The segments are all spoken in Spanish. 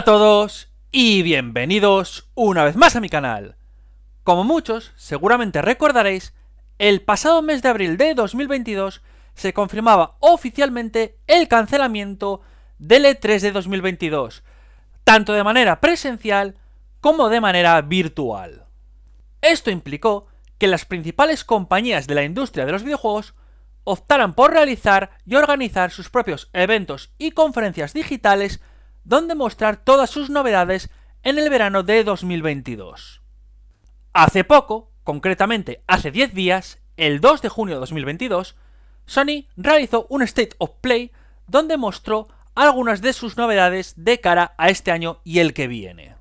Hola a todos y bienvenidos una vez más a mi canal. Como muchos seguramente recordaréis, el pasado mes de abril de 2022 se confirmaba oficialmente el cancelamiento del E3 de 2022, tanto de manera presencial como de manera virtual. Esto implicó que las principales compañías de la industria de los videojuegos optaran por realizar y organizar sus propios eventos y conferencias digitales donde mostrar todas sus novedades en el verano de 2022. Hace poco, concretamente hace 10 días, el 2 de junio de 2022, Sony realizó un State of Play donde mostró algunas de sus novedades de cara a este año y el que viene.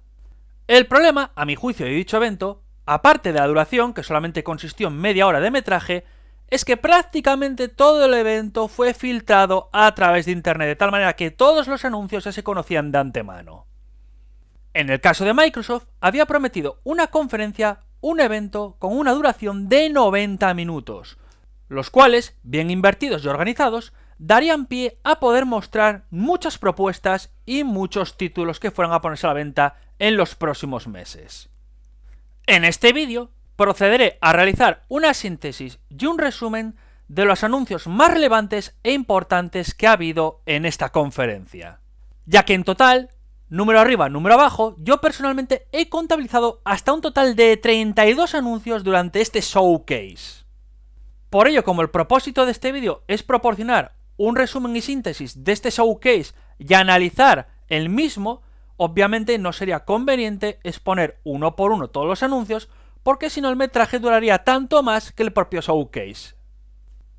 El problema, a mi juicio, de dicho evento, aparte de la duración, que solamente consistió en media hora de metraje, es que prácticamente todo el evento fue filtrado a través de Internet, de tal manera que todos los anuncios ya se conocían de antemano. En el caso de Microsoft, había prometido una conferencia, un evento con una duración de 90 minutos, los cuales, bien invertidos y organizados, darían pie a poder mostrar muchas propuestas y muchos títulos que fueran a ponerse a la venta en los próximos meses. En este vídeo procederé a realizar una síntesis y un resumen de los anuncios más relevantes e importantes que ha habido en esta conferencia. Ya que en total, número arriba, número abajo, yo personalmente he contabilizado hasta un total de 32 anuncios durante este showcase. Por ello, como el propósito de este vídeo es proporcionar un resumen y síntesis de este showcase y analizar el mismo, obviamente no sería conveniente exponer uno por uno todos los anuncios, porque si no el metraje duraría tanto más que el propio showcase.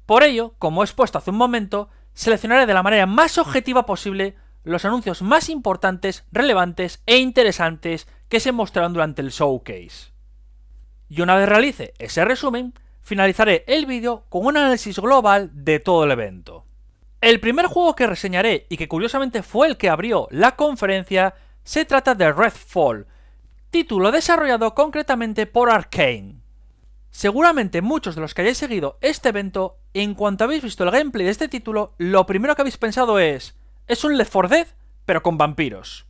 Por ello, como he expuesto hace un momento, seleccionaré de la manera más objetiva posible los anuncios más importantes, relevantes e interesantes que se mostraron durante el showcase. Y una vez realice ese resumen, finalizaré el vídeo con un análisis global de todo el evento. El primer juego que reseñaré y que curiosamente fue el que abrió la conferencia se trata de Redfall, título desarrollado concretamente por Arkane. Seguramente muchos de los que hayáis seguido este evento, en cuanto habéis visto el gameplay de este título, lo primero que habéis pensado es, es un Left 4 Dead, pero con vampiros.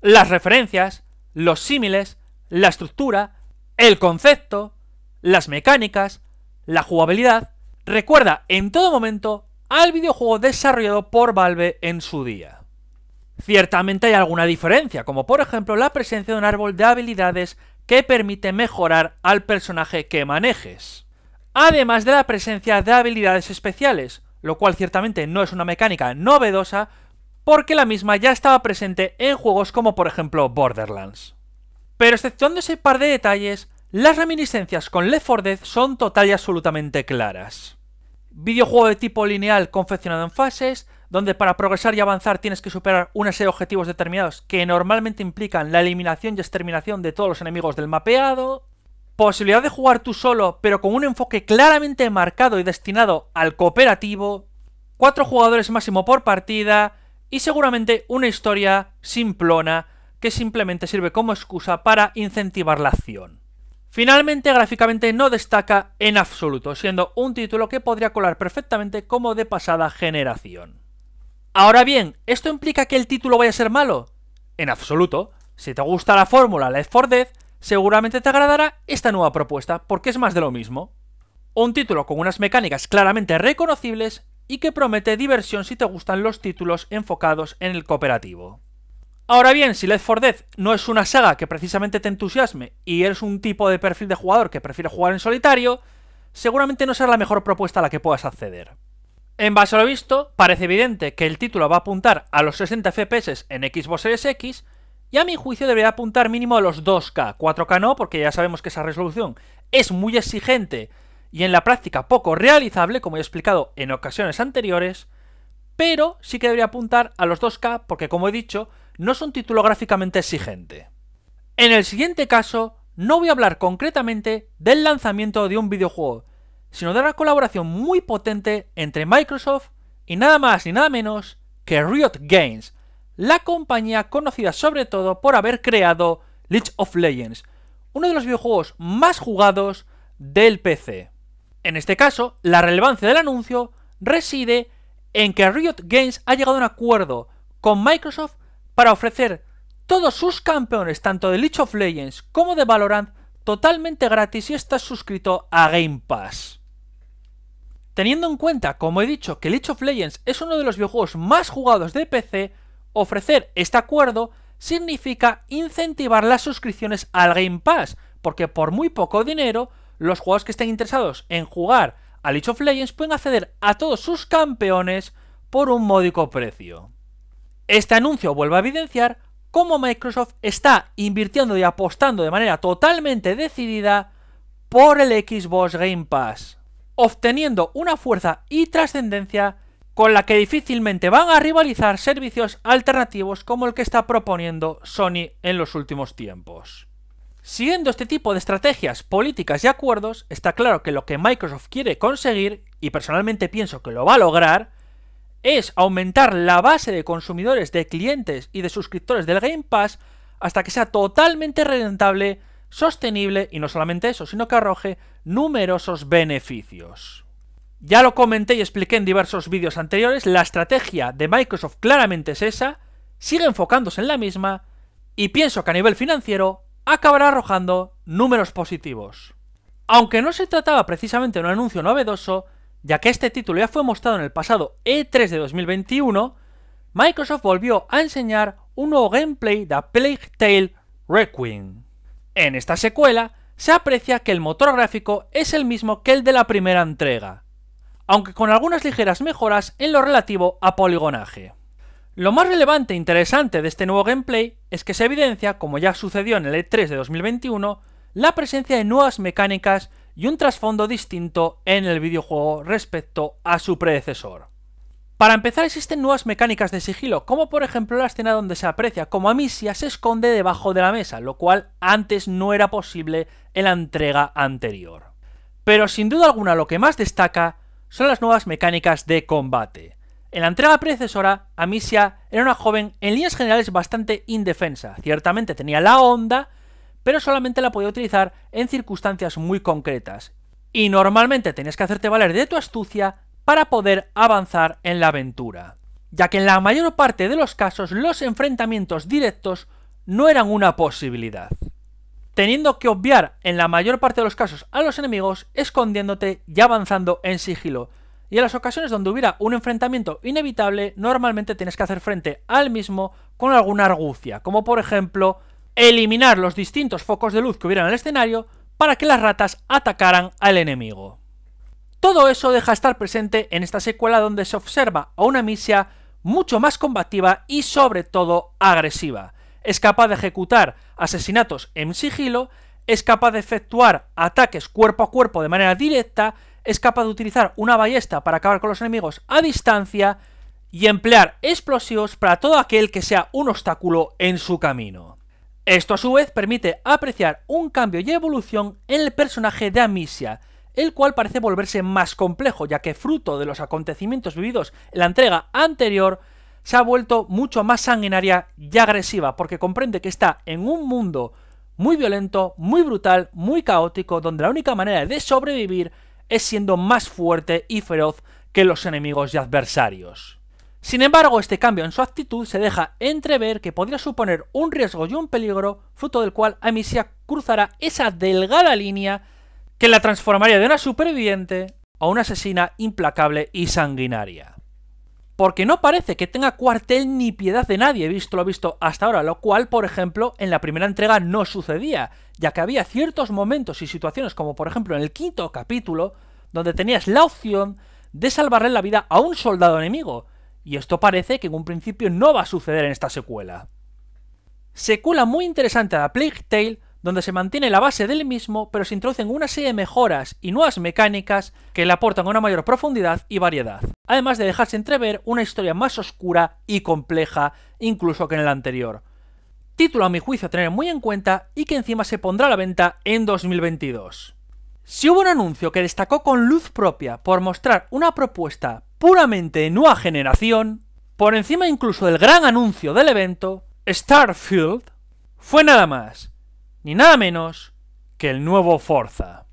Las referencias, los símiles, la estructura, el concepto, las mecánicas, la jugabilidad, recuerda en todo momento al videojuego desarrollado por Valve en su día. Ciertamente hay alguna diferencia, como por ejemplo la presencia de un árbol de habilidades que permite mejorar al personaje que manejes. Además de la presencia de habilidades especiales, lo cual ciertamente no es una mecánica novedosa, porque la misma ya estaba presente en juegos como por ejemplo Borderlands. Pero exceptuando ese par de detalles, las reminiscencias con Left 4 Dead son total y absolutamente claras. Videojuego de tipo lineal confeccionado en fases, donde para progresar y avanzar tienes que superar una serie de objetivos determinados que normalmente implican la eliminación y exterminación de todos los enemigos del mapeado, posibilidad de jugar tú solo, pero con un enfoque claramente marcado y destinado al cooperativo, cuatro jugadores máximo por partida y seguramente una historia simplona que simplemente sirve como excusa para incentivar la acción. Finalmente, gráficamente no destaca en absoluto, siendo un título que podría colar perfectamente como de pasada generación. Ahora bien, ¿esto implica que el título vaya a ser malo? En absoluto. Si te gusta la fórmula Left 4 Dead, seguramente te agradará esta nueva propuesta, porque es más de lo mismo. Un título con unas mecánicas claramente reconocibles y que promete diversión si te gustan los títulos enfocados en el cooperativo. Ahora bien, si Left 4 Dead no es una saga que precisamente te entusiasme y eres un tipo de perfil de jugador que prefiere jugar en solitario, seguramente no será la mejor propuesta a la que puedas acceder. En base a lo visto, parece evidente que el título va a apuntar a los 60 FPS en Xbox Series X, y a mi juicio debería apuntar mínimo a los 2K, 4K no, porque ya sabemos que esa resolución es muy exigente y en la práctica poco realizable, como he explicado en ocasiones anteriores, pero sí que debería apuntar a los 2K porque, como he dicho, no es un título gráficamente exigente. En el siguiente caso, no voy a hablar concretamente del lanzamiento de un videojuego, sino de una colaboración muy potente entre Microsoft y nada más ni nada menos que Riot Games, la compañía conocida sobre todo por haber creado League of Legends, uno de los videojuegos más jugados del PC. En este caso, la relevancia del anuncio reside en que Riot Games ha llegado a un acuerdo con Microsoft para ofrecer todos sus campeones, tanto de League of Legends como de Valorant, totalmente gratis si estás suscrito a Game Pass. Teniendo en cuenta, como he dicho, que League of Legends es uno de los videojuegos más jugados de PC, ofrecer este acuerdo significa incentivar las suscripciones al Game Pass, porque por muy poco dinero, los jugadores que estén interesados en jugar a League of Legends pueden acceder a todos sus campeones por un módico precio. Este anuncio vuelve a evidenciar cómo Microsoft está invirtiendo y apostando de manera totalmente decidida por el Xbox Game Pass obteniendo una fuerza y trascendencia con la que difícilmente van a rivalizar servicios alternativos como el que está proponiendo Sony en los últimos tiempos. Siguiendo este tipo de estrategias, políticas y acuerdos, está claro que lo que Microsoft quiere conseguir, y personalmente pienso que lo va a lograr, es aumentar la base de consumidores, de clientes y de suscriptores del Game Pass hasta que sea totalmente rentable sostenible y no solamente eso, sino que arroje numerosos beneficios. Ya lo comenté y expliqué en diversos vídeos anteriores, la estrategia de Microsoft claramente es esa, sigue enfocándose en la misma y pienso que a nivel financiero acabará arrojando números positivos. Aunque no se trataba precisamente de un anuncio novedoso, ya que este título ya fue mostrado en el pasado E3 de 2021, Microsoft volvió a enseñar un nuevo gameplay de Plague Tale Requiem. En esta secuela, se aprecia que el motor gráfico es el mismo que el de la primera entrega, aunque con algunas ligeras mejoras en lo relativo a poligonaje. Lo más relevante e interesante de este nuevo gameplay es que se evidencia, como ya sucedió en el E3 de 2021, la presencia de nuevas mecánicas y un trasfondo distinto en el videojuego respecto a su predecesor. Para empezar existen nuevas mecánicas de sigilo, como por ejemplo la escena donde se aprecia como Amicia se esconde debajo de la mesa, lo cual antes no era posible en la entrega anterior. Pero sin duda alguna lo que más destaca son las nuevas mecánicas de combate. En la entrega predecesora, Amicia era una joven en líneas generales bastante indefensa, ciertamente tenía la onda, pero solamente la podía utilizar en circunstancias muy concretas, y normalmente tenías que hacerte valer de tu astucia para poder avanzar en la aventura, ya que en la mayor parte de los casos los enfrentamientos directos no eran una posibilidad, teniendo que obviar en la mayor parte de los casos a los enemigos escondiéndote y avanzando en sigilo, y en las ocasiones donde hubiera un enfrentamiento inevitable, normalmente tienes que hacer frente al mismo con alguna argucia, como por ejemplo eliminar los distintos focos de luz que hubiera en el escenario para que las ratas atacaran al enemigo. Todo eso deja estar presente en esta secuela donde se observa a una misia mucho más combativa y sobre todo agresiva. Es capaz de ejecutar asesinatos en sigilo, es capaz de efectuar ataques cuerpo a cuerpo de manera directa, es capaz de utilizar una ballesta para acabar con los enemigos a distancia y emplear explosivos para todo aquel que sea un obstáculo en su camino. Esto a su vez permite apreciar un cambio y evolución en el personaje de Amicia, el cual parece volverse más complejo, ya que fruto de los acontecimientos vividos en la entrega anterior, se ha vuelto mucho más sanguinaria y agresiva, porque comprende que está en un mundo muy violento, muy brutal, muy caótico, donde la única manera de sobrevivir es siendo más fuerte y feroz que los enemigos y adversarios. Sin embargo, este cambio en su actitud se deja entrever que podría suponer un riesgo y un peligro, fruto del cual Amicia cruzará esa delgada línea que la transformaría de una superviviente a una asesina implacable y sanguinaria. Porque no parece que tenga cuartel ni piedad de nadie, visto lo visto hasta ahora, lo cual, por ejemplo, en la primera entrega no sucedía, ya que había ciertos momentos y situaciones, como por ejemplo en el quinto capítulo, donde tenías la opción de salvarle la vida a un soldado enemigo, y esto parece que en un principio no va a suceder en esta secuela. Secuela muy interesante a Plague Tale, donde se mantiene la base del mismo, pero se introducen una serie de mejoras y nuevas mecánicas que le aportan una mayor profundidad y variedad, además de dejarse entrever una historia más oscura y compleja incluso que en el anterior. Título a mi juicio a tener muy en cuenta y que encima se pondrá a la venta en 2022. Si hubo un anuncio que destacó con luz propia por mostrar una propuesta puramente de nueva generación, por encima incluso del gran anuncio del evento, Starfield, fue nada más ni nada menos que el nuevo Forza.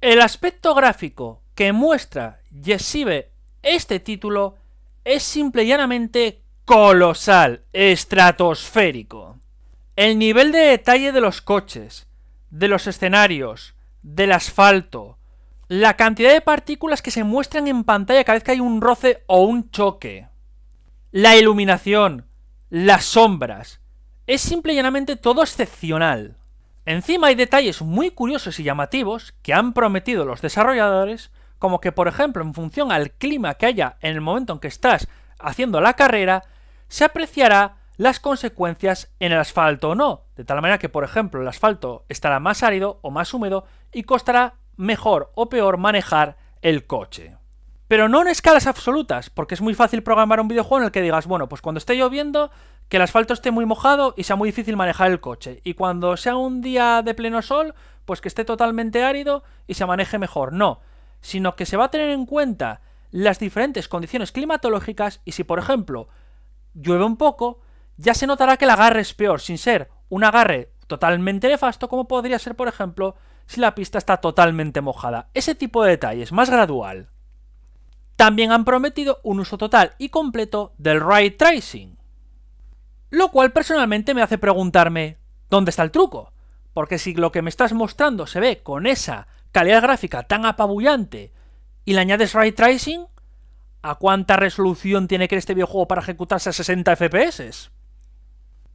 El aspecto gráfico que muestra y exhibe este título es simple y llanamente colosal, estratosférico. El nivel de detalle de los coches, de los escenarios, del asfalto, la cantidad de partículas que se muestran en pantalla cada vez que hay un roce o un choque, la iluminación, las sombras, es simple y llanamente todo excepcional. Encima hay detalles muy curiosos y llamativos que han prometido los desarrolladores, como que por ejemplo en función al clima que haya en el momento en que estás haciendo la carrera, se apreciará las consecuencias en el asfalto o no, de tal manera que por ejemplo el asfalto estará más árido o más húmedo y costará mejor o peor manejar el coche. Pero no en escalas absolutas, porque es muy fácil programar un videojuego en el que digas, bueno, pues cuando esté lloviendo que el asfalto esté muy mojado y sea muy difícil manejar el coche. Y cuando sea un día de pleno sol, pues que esté totalmente árido y se maneje mejor. No, sino que se va a tener en cuenta las diferentes condiciones climatológicas y si, por ejemplo, llueve un poco, ya se notará que el agarre es peor, sin ser un agarre totalmente nefasto como podría ser, por ejemplo, si la pista está totalmente mojada. Ese tipo de detalles, más gradual. También han prometido un uso total y completo del Ride Tracing, lo cual personalmente me hace preguntarme, ¿dónde está el truco? Porque si lo que me estás mostrando se ve con esa calidad gráfica tan apabullante y le añades ray tracing, ¿a cuánta resolución tiene que este videojuego para ejecutarse a 60 FPS?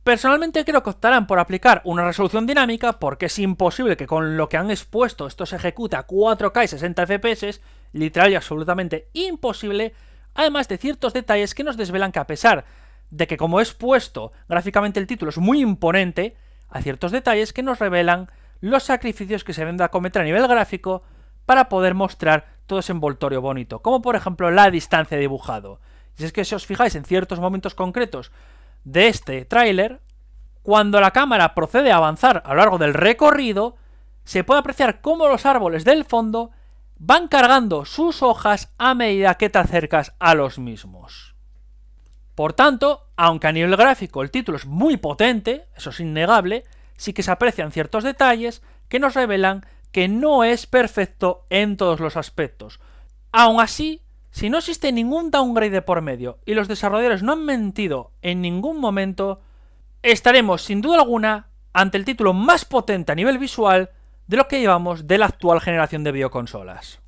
Personalmente creo que optarán por aplicar una resolución dinámica porque es imposible que con lo que han expuesto esto se ejecute a 4K y 60 FPS, literal y absolutamente imposible, además de ciertos detalles que nos desvelan que a pesar de que como es puesto gráficamente el título es muy imponente, a ciertos detalles que nos revelan los sacrificios que se deben de acometer a nivel gráfico para poder mostrar todo ese envoltorio bonito, como por ejemplo la distancia dibujado. Si es que si os fijáis en ciertos momentos concretos de este tráiler, cuando la cámara procede a avanzar a lo largo del recorrido, se puede apreciar cómo los árboles del fondo van cargando sus hojas a medida que te acercas a los mismos. Por tanto, aunque a nivel gráfico el título es muy potente, eso es innegable, sí que se aprecian ciertos detalles que nos revelan que no es perfecto en todos los aspectos. Aún así, si no existe ningún downgrade por medio y los desarrolladores no han mentido en ningún momento, estaremos sin duda alguna ante el título más potente a nivel visual de lo que llevamos de la actual generación de videoconsolas.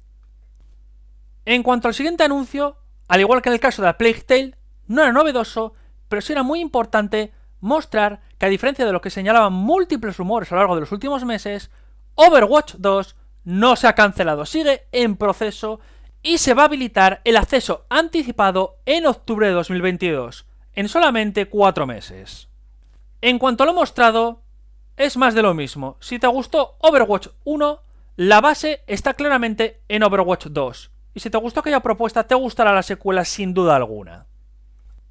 En cuanto al siguiente anuncio, al igual que en el caso de la Plague Tale, no era novedoso, pero sí era muy importante mostrar que a diferencia de lo que señalaban múltiples rumores a lo largo de los últimos meses, Overwatch 2 no se ha cancelado, sigue en proceso y se va a habilitar el acceso anticipado en octubre de 2022, en solamente 4 meses. En cuanto a lo mostrado, es más de lo mismo. Si te gustó Overwatch 1, la base está claramente en Overwatch 2. Y si te gustó aquella propuesta, te gustará la secuela sin duda alguna.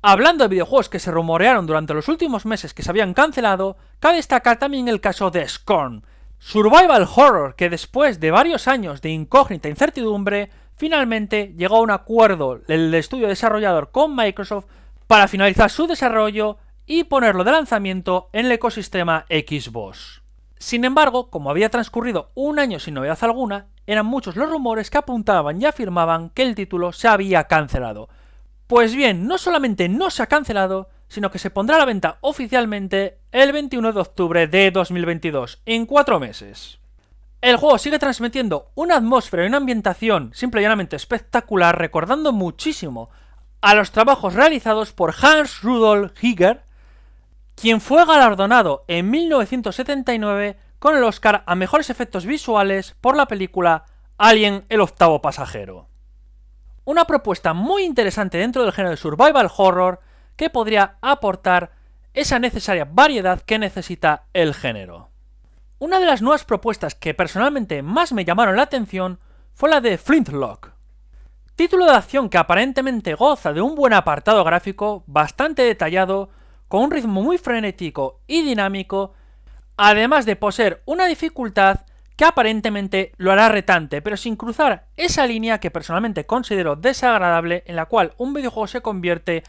Hablando de videojuegos que se rumorearon durante los últimos meses que se habían cancelado, cabe destacar también el caso de Scorn, survival horror que después de varios años de incógnita e incertidumbre, finalmente llegó a un acuerdo el estudio desarrollador con Microsoft para finalizar su desarrollo y ponerlo de lanzamiento en el ecosistema Xbox. Sin embargo, como había transcurrido un año sin novedad alguna, eran muchos los rumores que apuntaban y afirmaban que el título se había cancelado, pues bien, no solamente no se ha cancelado, sino que se pondrá a la venta oficialmente el 21 de octubre de 2022, en cuatro meses. El juego sigue transmitiendo una atmósfera y una ambientación simple y llanamente espectacular, recordando muchísimo a los trabajos realizados por Hans Rudolf Higer, quien fue galardonado en 1979 con el Oscar a mejores efectos visuales por la película Alien el octavo pasajero una propuesta muy interesante dentro del género de survival horror que podría aportar esa necesaria variedad que necesita el género. Una de las nuevas propuestas que personalmente más me llamaron la atención fue la de Flintlock. Título de acción que aparentemente goza de un buen apartado gráfico, bastante detallado, con un ritmo muy frenético y dinámico, además de poseer una dificultad que aparentemente lo hará retante, pero sin cruzar esa línea que personalmente considero desagradable en la cual un videojuego se convierte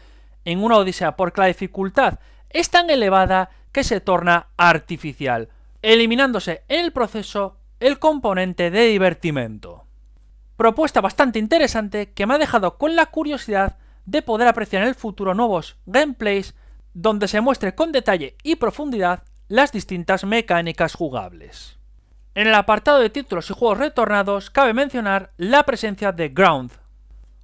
en una odisea porque la dificultad es tan elevada que se torna artificial, eliminándose en el proceso el componente de divertimento. Propuesta bastante interesante que me ha dejado con la curiosidad de poder apreciar en el futuro nuevos gameplays donde se muestre con detalle y profundidad las distintas mecánicas jugables. En el apartado de títulos y juegos retornados cabe mencionar la presencia de Ground,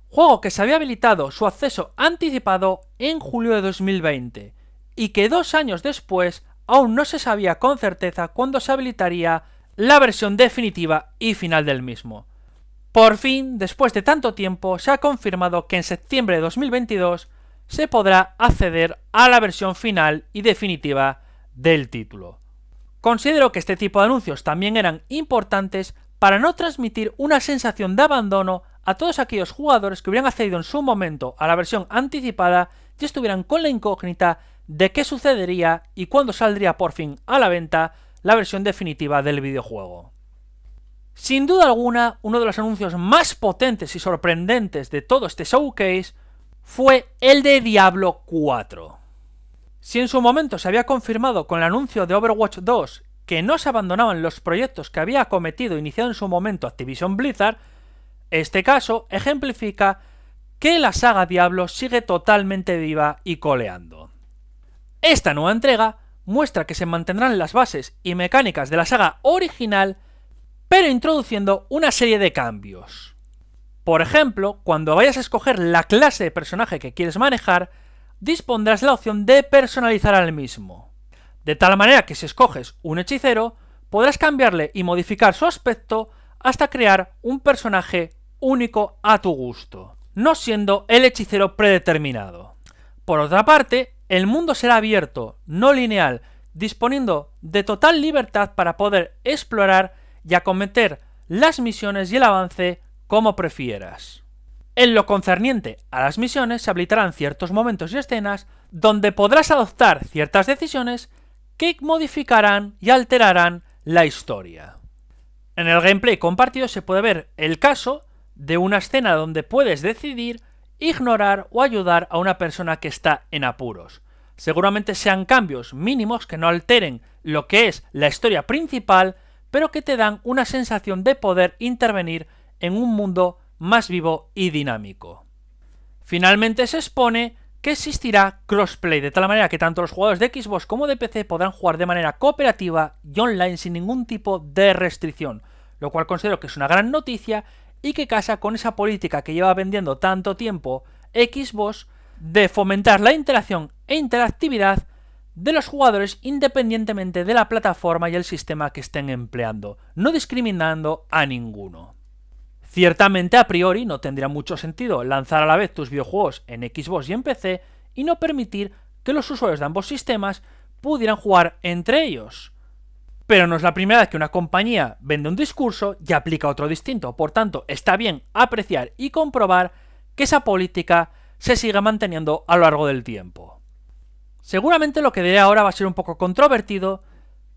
juego que se había habilitado su acceso anticipado en julio de 2020 y que dos años después aún no se sabía con certeza cuándo se habilitaría la versión definitiva y final del mismo. Por fin, después de tanto tiempo, se ha confirmado que en septiembre de 2022 se podrá acceder a la versión final y definitiva del título. Considero que este tipo de anuncios también eran importantes para no transmitir una sensación de abandono a todos aquellos jugadores que hubieran accedido en su momento a la versión anticipada y estuvieran con la incógnita de qué sucedería y cuándo saldría por fin a la venta la versión definitiva del videojuego. Sin duda alguna, uno de los anuncios más potentes y sorprendentes de todo este showcase fue el de Diablo 4. Si en su momento se había confirmado con el anuncio de Overwatch 2 que no se abandonaban los proyectos que había cometido iniciado en su momento Activision Blizzard, este caso ejemplifica que la saga Diablo sigue totalmente viva y coleando. Esta nueva entrega muestra que se mantendrán las bases y mecánicas de la saga original, pero introduciendo una serie de cambios. Por ejemplo, cuando vayas a escoger la clase de personaje que quieres manejar, dispondrás la opción de personalizar al mismo. De tal manera que si escoges un hechicero, podrás cambiarle y modificar su aspecto hasta crear un personaje único a tu gusto, no siendo el hechicero predeterminado. Por otra parte, el mundo será abierto, no lineal, disponiendo de total libertad para poder explorar y acometer las misiones y el avance como prefieras. En lo concerniente a las misiones se habilitarán ciertos momentos y escenas donde podrás adoptar ciertas decisiones que modificarán y alterarán la historia. En el gameplay compartido se puede ver el caso de una escena donde puedes decidir ignorar o ayudar a una persona que está en apuros. Seguramente sean cambios mínimos que no alteren lo que es la historia principal, pero que te dan una sensación de poder intervenir en un mundo más vivo y dinámico. Finalmente se expone que existirá crossplay, de tal manera que tanto los jugadores de Xbox como de PC podrán jugar de manera cooperativa y online sin ningún tipo de restricción, lo cual considero que es una gran noticia y que casa con esa política que lleva vendiendo tanto tiempo Xbox de fomentar la interacción e interactividad de los jugadores independientemente de la plataforma y el sistema que estén empleando, no discriminando a ninguno. Ciertamente a priori no tendría mucho sentido lanzar a la vez tus videojuegos en Xbox y en PC y no permitir que los usuarios de ambos sistemas pudieran jugar entre ellos. Pero no es la primera vez que una compañía vende un discurso y aplica otro distinto, por tanto está bien apreciar y comprobar que esa política se siga manteniendo a lo largo del tiempo. Seguramente lo que diré ahora va a ser un poco controvertido,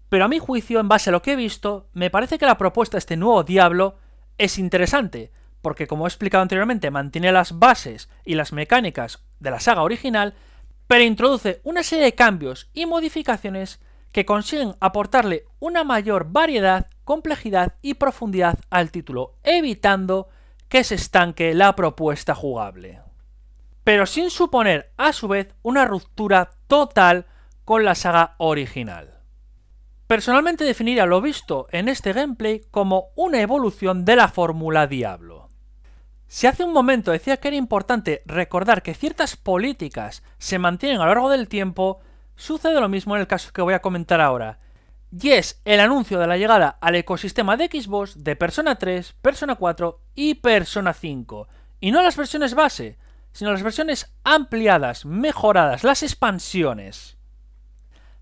pero a mi juicio, en base a lo que he visto, me parece que la propuesta de este nuevo Diablo es interesante, porque como he explicado anteriormente, mantiene las bases y las mecánicas de la saga original, pero introduce una serie de cambios y modificaciones que consiguen aportarle una mayor variedad, complejidad y profundidad al título, evitando que se estanque la propuesta jugable. Pero sin suponer a su vez una ruptura total con la saga original. Personalmente definiría lo visto en este gameplay como una evolución de la fórmula Diablo. Si hace un momento decía que era importante recordar que ciertas políticas se mantienen a lo largo del tiempo, sucede lo mismo en el caso que voy a comentar ahora, y es el anuncio de la llegada al ecosistema de Xbox de Persona 3, Persona 4 y Persona 5, y no las versiones base, sino las versiones ampliadas, mejoradas, las expansiones.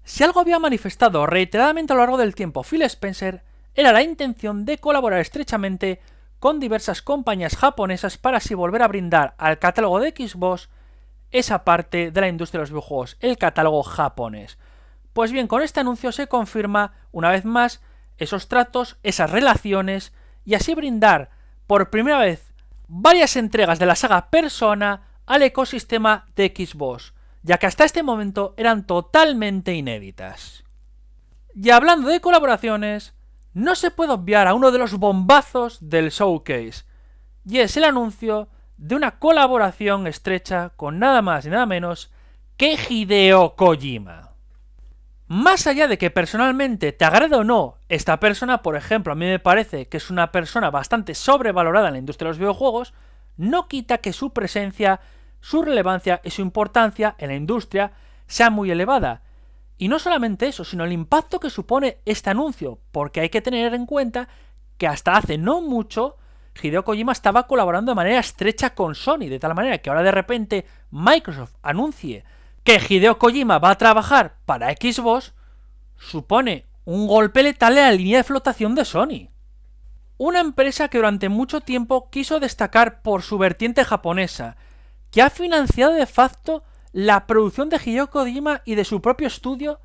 Si algo había manifestado reiteradamente a lo largo del tiempo Phil Spencer, era la intención de colaborar estrechamente con diversas compañías japonesas para así volver a brindar al catálogo de Xbox esa parte de la industria de los videojuegos, el catálogo japonés. Pues bien, con este anuncio se confirma una vez más esos tratos, esas relaciones y así brindar por primera vez varias entregas de la saga Persona al ecosistema de Xbox ya que hasta este momento eran totalmente inéditas. Y hablando de colaboraciones, no se puede obviar a uno de los bombazos del showcase, y es el anuncio de una colaboración estrecha con nada más y nada menos que Hideo Kojima. Más allá de que personalmente te agrade o no esta persona, por ejemplo, a mí me parece que es una persona bastante sobrevalorada en la industria de los videojuegos, no quita que su presencia su relevancia y su importancia en la industria sea muy elevada. Y no solamente eso, sino el impacto que supone este anuncio, porque hay que tener en cuenta que hasta hace no mucho Hideo Kojima estaba colaborando de manera estrecha con Sony, de tal manera que ahora de repente Microsoft anuncie que Hideo Kojima va a trabajar para Xbox, supone un golpe letal a la línea de flotación de Sony. Una empresa que durante mucho tiempo quiso destacar por su vertiente japonesa, que ha financiado de facto la producción de Hideo Kojima y de su propio estudio,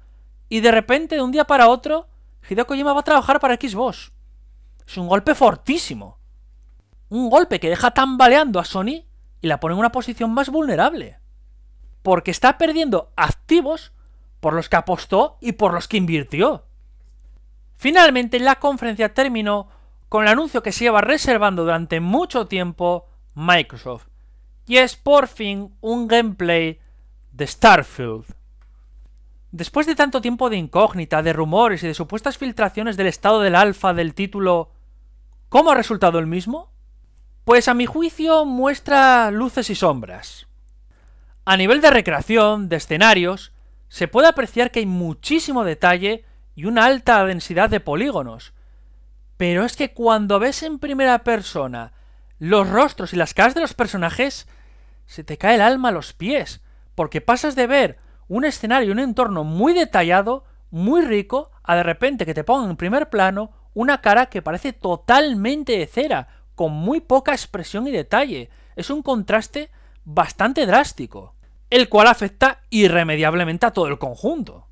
y de repente, de un día para otro, Hideo Kojima va a trabajar para Xbox. Es un golpe fortísimo. Un golpe que deja tambaleando a Sony y la pone en una posición más vulnerable. Porque está perdiendo activos por los que apostó y por los que invirtió. Finalmente, la conferencia terminó con el anuncio que se lleva reservando durante mucho tiempo Microsoft y es por fin un gameplay de Starfield. Después de tanto tiempo de incógnita, de rumores y de supuestas filtraciones del estado del alfa del título, ¿cómo ha resultado el mismo? Pues a mi juicio muestra luces y sombras. A nivel de recreación, de escenarios, se puede apreciar que hay muchísimo detalle y una alta densidad de polígonos. Pero es que cuando ves en primera persona los rostros y las caras de los personajes, se te cae el alma a los pies, porque pasas de ver un escenario, y un entorno muy detallado, muy rico, a de repente que te pongan en primer plano una cara que parece totalmente de cera, con muy poca expresión y detalle. Es un contraste bastante drástico, el cual afecta irremediablemente a todo el conjunto.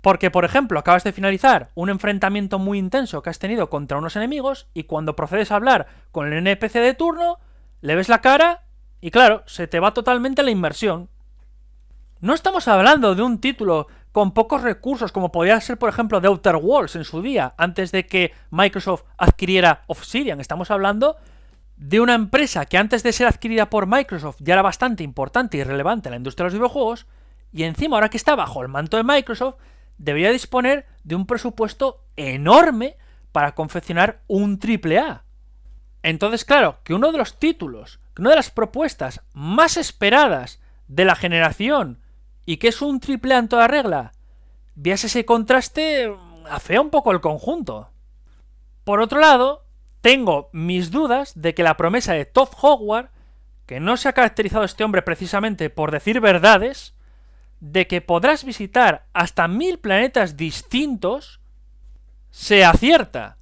Porque, por ejemplo, acabas de finalizar un enfrentamiento muy intenso que has tenido contra unos enemigos y cuando procedes a hablar con el NPC de turno, le ves la cara y claro, se te va totalmente la inversión. No estamos hablando de un título con pocos recursos, como podía ser, por ejemplo, de Outer Worlds en su día, antes de que Microsoft adquiriera Obsidian. Estamos hablando de una empresa que antes de ser adquirida por Microsoft ya era bastante importante y relevante en la industria de los videojuegos, y encima, ahora que está bajo el manto de Microsoft, debería disponer de un presupuesto enorme para confeccionar un triple A. Entonces, claro, que uno de los títulos una de las propuestas más esperadas de la generación y que es un triple en toda regla, veas ese contraste afea un poco el conjunto. Por otro lado, tengo mis dudas de que la promesa de top Hogwarts, que no se ha caracterizado este hombre precisamente por decir verdades, de que podrás visitar hasta mil planetas distintos, sea cierta.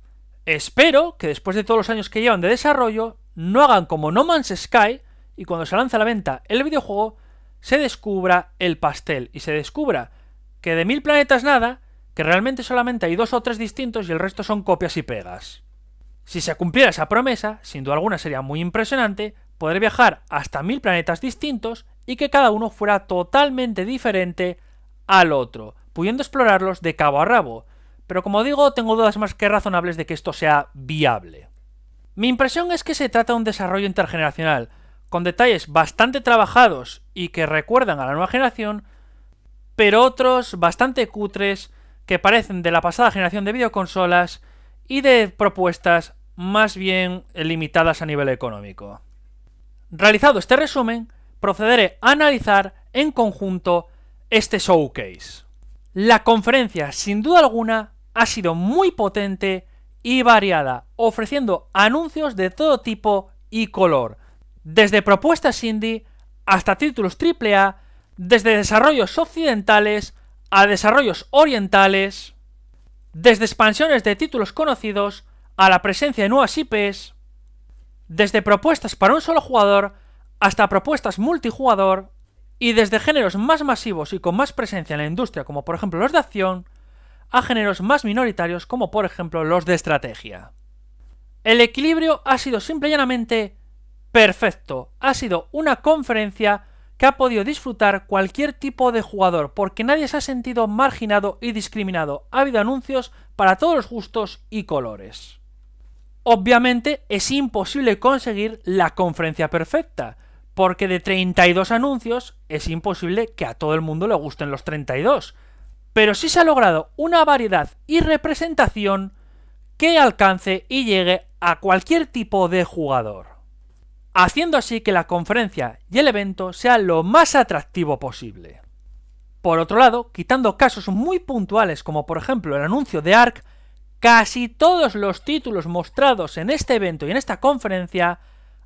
Espero que después de todos los años que llevan de desarrollo, no hagan como No Man's Sky y cuando se lanza a la venta el videojuego se descubra el pastel y se descubra que de mil planetas nada, que realmente solamente hay dos o tres distintos y el resto son copias y pegas. Si se cumpliera esa promesa, sin duda alguna sería muy impresionante poder viajar hasta mil planetas distintos y que cada uno fuera totalmente diferente al otro, pudiendo explorarlos de cabo a rabo. Pero como digo, tengo dudas más que razonables de que esto sea viable. Mi impresión es que se trata de un desarrollo intergeneracional, con detalles bastante trabajados y que recuerdan a la nueva generación, pero otros bastante cutres que parecen de la pasada generación de videoconsolas y de propuestas más bien limitadas a nivel económico. Realizado este resumen, procederé a analizar en conjunto este showcase. La conferencia, sin duda alguna, ha sido muy potente y variada, ofreciendo anuncios de todo tipo y color, desde propuestas indie hasta títulos AAA, desde desarrollos occidentales a desarrollos orientales, desde expansiones de títulos conocidos a la presencia de nuevas IPs, desde propuestas para un solo jugador hasta propuestas multijugador y desde géneros más masivos y con más presencia en la industria como por ejemplo los de acción a géneros más minoritarios como por ejemplo los de estrategia. El equilibrio ha sido simple y llanamente perfecto, ha sido una conferencia que ha podido disfrutar cualquier tipo de jugador porque nadie se ha sentido marginado y discriminado, ha habido anuncios para todos los gustos y colores. Obviamente es imposible conseguir la conferencia perfecta, porque de 32 anuncios es imposible que a todo el mundo le gusten los 32, pero sí se ha logrado una variedad y representación que alcance y llegue a cualquier tipo de jugador, haciendo así que la conferencia y el evento sea lo más atractivo posible. Por otro lado, quitando casos muy puntuales como por ejemplo el anuncio de ARC, casi todos los títulos mostrados en este evento y en esta conferencia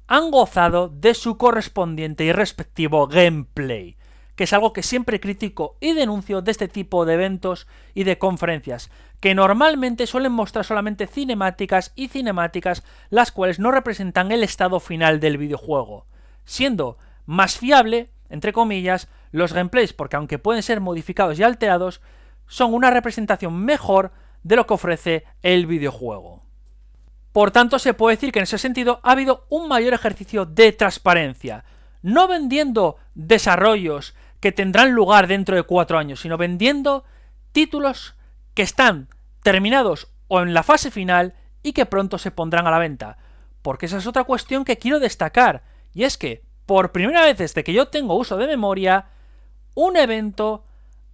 han gozado de su correspondiente y respectivo gameplay, que es algo que siempre critico y denuncio de este tipo de eventos y de conferencias, que normalmente suelen mostrar solamente cinemáticas y cinemáticas las cuales no representan el estado final del videojuego, siendo más fiable, entre comillas, los gameplays, porque aunque pueden ser modificados y alterados, son una representación mejor de lo que ofrece el videojuego. Por tanto, se puede decir que en ese sentido ha habido un mayor ejercicio de transparencia, no vendiendo desarrollos que tendrán lugar dentro de cuatro años, sino vendiendo títulos que están terminados o en la fase final y que pronto se pondrán a la venta. Porque esa es otra cuestión que quiero destacar, y es que, por primera vez desde que yo tengo uso de memoria, un evento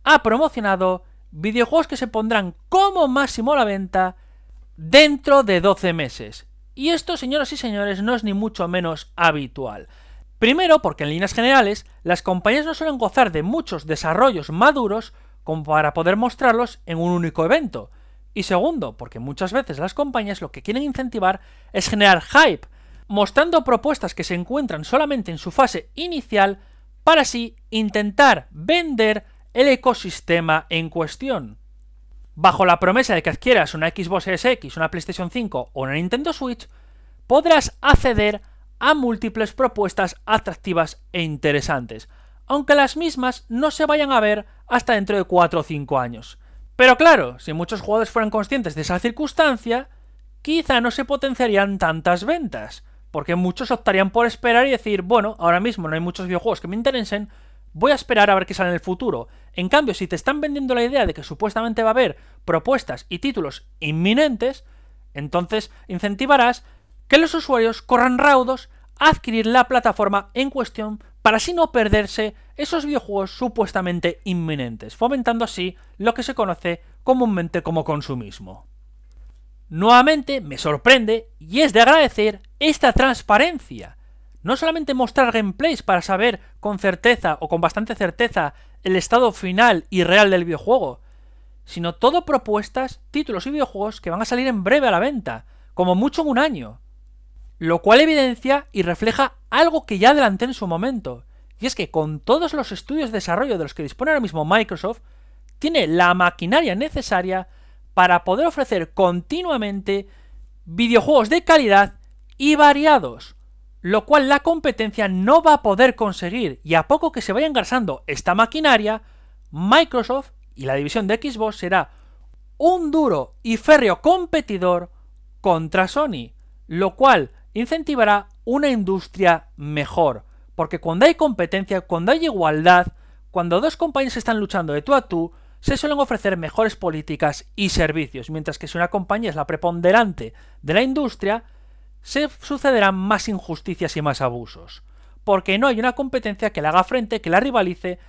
ha promocionado videojuegos que se pondrán como máximo a la venta dentro de 12 meses. Y esto, señoras y señores, no es ni mucho menos habitual. Primero, porque en líneas generales, las compañías no suelen gozar de muchos desarrollos maduros como para poder mostrarlos en un único evento. Y segundo, porque muchas veces las compañías lo que quieren incentivar es generar hype, mostrando propuestas que se encuentran solamente en su fase inicial para así intentar vender el ecosistema en cuestión. Bajo la promesa de que adquieras una Xbox SX, una PlayStation 5 o una Nintendo Switch, podrás acceder a a múltiples propuestas atractivas e interesantes, aunque las mismas no se vayan a ver hasta dentro de 4 o 5 años. Pero claro, si muchos jugadores fueran conscientes de esa circunstancia, quizá no se potenciarían tantas ventas, porque muchos optarían por esperar y decir, bueno, ahora mismo no hay muchos videojuegos que me interesen, voy a esperar a ver qué sale en el futuro. En cambio, si te están vendiendo la idea de que supuestamente va a haber propuestas y títulos inminentes, entonces incentivarás que los usuarios corran raudos a adquirir la plataforma en cuestión para así no perderse esos videojuegos supuestamente inminentes, fomentando así lo que se conoce comúnmente como consumismo. Nuevamente me sorprende y es de agradecer esta transparencia. No solamente mostrar gameplays para saber con certeza o con bastante certeza el estado final y real del videojuego, sino todo propuestas, títulos y videojuegos que van a salir en breve a la venta, como mucho en un año lo cual evidencia y refleja algo que ya adelanté en su momento, y es que con todos los estudios de desarrollo de los que dispone ahora mismo Microsoft, tiene la maquinaria necesaria para poder ofrecer continuamente videojuegos de calidad y variados, lo cual la competencia no va a poder conseguir, y a poco que se vaya engrasando esta maquinaria, Microsoft y la división de Xbox será un duro y férreo competidor contra Sony, lo cual incentivará una industria mejor. Porque cuando hay competencia, cuando hay igualdad, cuando dos compañías están luchando de tú a tú, se suelen ofrecer mejores políticas y servicios, mientras que si una compañía es la preponderante de la industria, se sucederán más injusticias y más abusos, porque no hay una competencia que la haga frente, que la rivalice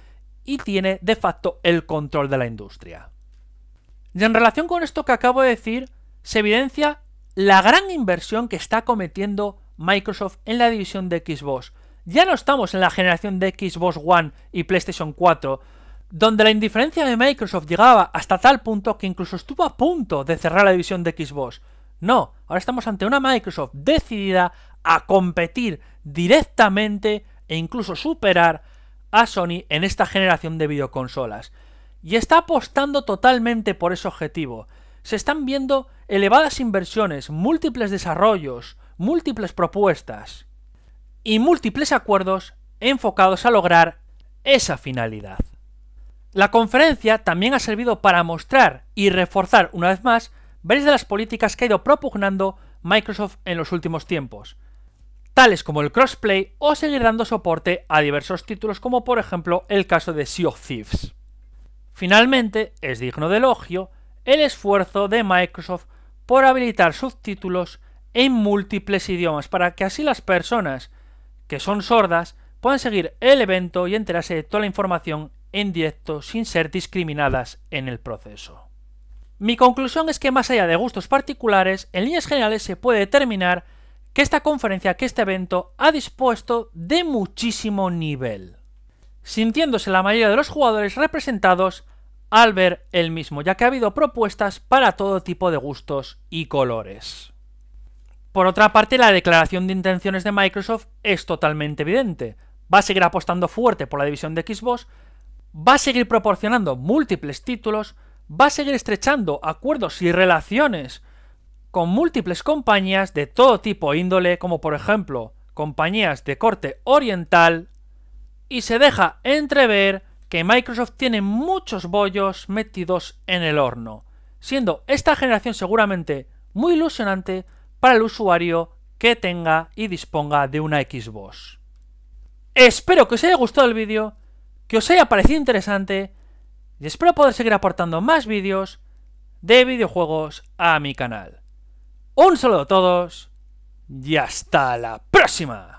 y tiene de facto el control de la industria. Y en relación con esto que acabo de decir, se evidencia la gran inversión que está cometiendo Microsoft en la división de Xbox. Ya no estamos en la generación de Xbox One y PlayStation 4, donde la indiferencia de Microsoft llegaba hasta tal punto que incluso estuvo a punto de cerrar la división de Xbox. No, ahora estamos ante una Microsoft decidida a competir directamente e incluso superar a Sony en esta generación de videoconsolas. Y está apostando totalmente por ese objetivo. Se están viendo elevadas inversiones, múltiples desarrollos, múltiples propuestas y múltiples acuerdos enfocados a lograr esa finalidad. La conferencia también ha servido para mostrar y reforzar una vez más varias de las políticas que ha ido propugnando Microsoft en los últimos tiempos, tales como el crossplay o seguir dando soporte a diversos títulos como por ejemplo el caso de Sea of Thieves. Finalmente, es digno de elogio el esfuerzo de Microsoft por habilitar subtítulos en múltiples idiomas para que así las personas que son sordas puedan seguir el evento y enterarse de toda la información en directo sin ser discriminadas en el proceso. Mi conclusión es que más allá de gustos particulares, en líneas generales se puede determinar que esta conferencia, que este evento ha dispuesto de muchísimo nivel, sintiéndose la mayoría de los jugadores representados al ver el mismo, ya que ha habido propuestas para todo tipo de gustos y colores. Por otra parte, la declaración de intenciones de Microsoft es totalmente evidente. Va a seguir apostando fuerte por la división de Xbox, va a seguir proporcionando múltiples títulos, va a seguir estrechando acuerdos y relaciones con múltiples compañías de todo tipo e índole, como por ejemplo compañías de corte oriental, y se deja entrever que Microsoft tiene muchos bollos metidos en el horno, siendo esta generación seguramente muy ilusionante para el usuario que tenga y disponga de una Xbox. Espero que os haya gustado el vídeo, que os haya parecido interesante y espero poder seguir aportando más vídeos de videojuegos a mi canal. Un saludo a todos y hasta la próxima.